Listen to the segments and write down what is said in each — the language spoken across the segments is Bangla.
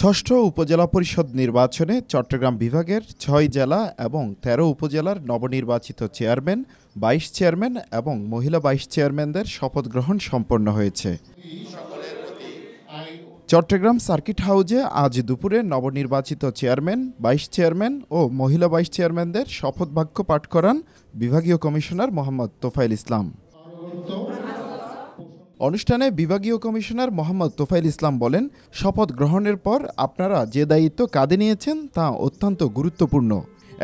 ষষ্ঠ উপজেলা পরিষদ নির্বাচনে চট্টগ্রাম বিভাগের ছয় জেলা এবং ১৩ উপজেলার নবনির্বাচিত চেয়ারম্যান বাইশ চেয়ারম্যান এবং মহিলা বাইশ চেয়ারম্যানদের শপথ গ্রহণ সম্পন্ন হয়েছে চট্টগ্রাম সার্কিট হাউজে আজ দুপুরে নবনির্বাচিত চেয়ারম্যান বাইশ চেয়ারম্যান ও মহিলা বাইশ চেয়ারম্যানদের শপথ বাক্য পাঠ করান বিভাগীয় কমিশনার মোহাম্মদ তোফাইল ইসলাম অনুষ্ঠানে বিভাগীয় কমিশনার মোহাম্মদ তোফাইল ইসলাম বলেন শপথ গ্রহণের পর আপনারা যে দায়িত্ব কাঁধে নিয়েছেন তা অত্যন্ত গুরুত্বপূর্ণ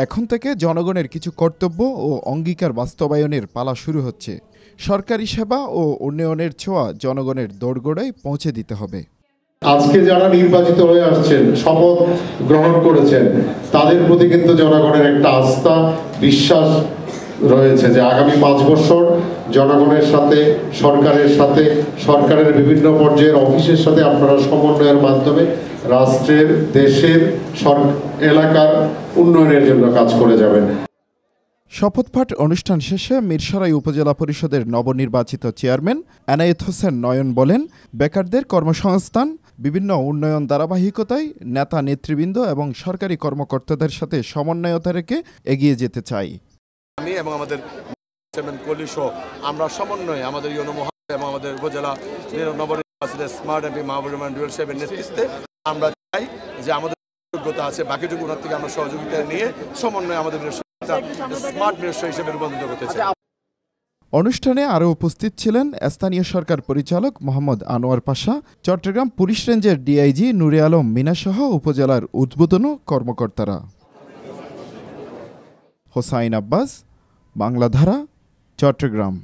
এখন থেকে জনগণের কিছু কর্তব্য ও অঙ্গীকার বাস্তবায়নের পালা শুরু হচ্ছে সরকারি সেবা ও উন্নয়নের ছোঁয়া জনগণের দোড়গোড়ায় পৌঁছে দিতে হবে আজকে যারা নির্বাচিত হয়ে আসছেন শপথ গ্রহণ করেছেন তাদের প্রতি কিন্তু জনগণের একটা আস্থা বিশ্বাস রয়েছে যে আগামী পাঁচ বছর জনগণের সাথে সরকারের সাথে সরকারের বিভিন্ন পর্যায়ের অফিসের সাথে আপনারা সমন্বয়ের মাধ্যমে রাষ্ট্রের দেশের এলাকার উন্নয়নের জন্য কাজ করে যাবেন শপথপাঠ অনুষ্ঠান শেষে মিরসরাই উপজেলা পরিষদের নবনির্বাচিত চেয়ারম্যান এনায়েত হোসেন নয়ন বলেন বেকারদের কর্মসংস্থান বিভিন্ন উন্নয়ন ধারাবাহিকতায় নেতা নেতৃবৃন্দ এবং সরকারি কর্মকর্তাদের সাথে সমন্বয়তা রেখে এগিয়ে যেতে চাই আমি এবং আমাদের চেয়ারম্যান কলি সহ আমরা সমন্বয়ে আমাদের ইউনো মহা এবং আমাদের উপজেলা নবনির্বাচিত স্মার্ট এমপি মাহবুব রহমান ডুয়েল সাহেবের নেতৃত্বে আমরা চাই যে আমাদের যোগ্যতা আছে বাকিটুকু ওনার থেকে আমরা সহযোগিতা নিয়ে সমন্বয়ে আমাদের স্মার্ট মিনিস্টার হিসেবে রূপান্তরিত করতে চাই অনুষ্ঠানে আরও উপস্থিত ছিলেন স্থানীয় সরকার পরিচালক মোহাম্মদ আনোয়ার পাশা চট্টগ্রাম পুলিশ রেঞ্জের ডিআইজি নুরে আলম মিনাসহ উপজেলার উদ্বোধন কর্মকর্তারা হোসাইন আব্বাস বাংলাধারা চট্টগ্রাম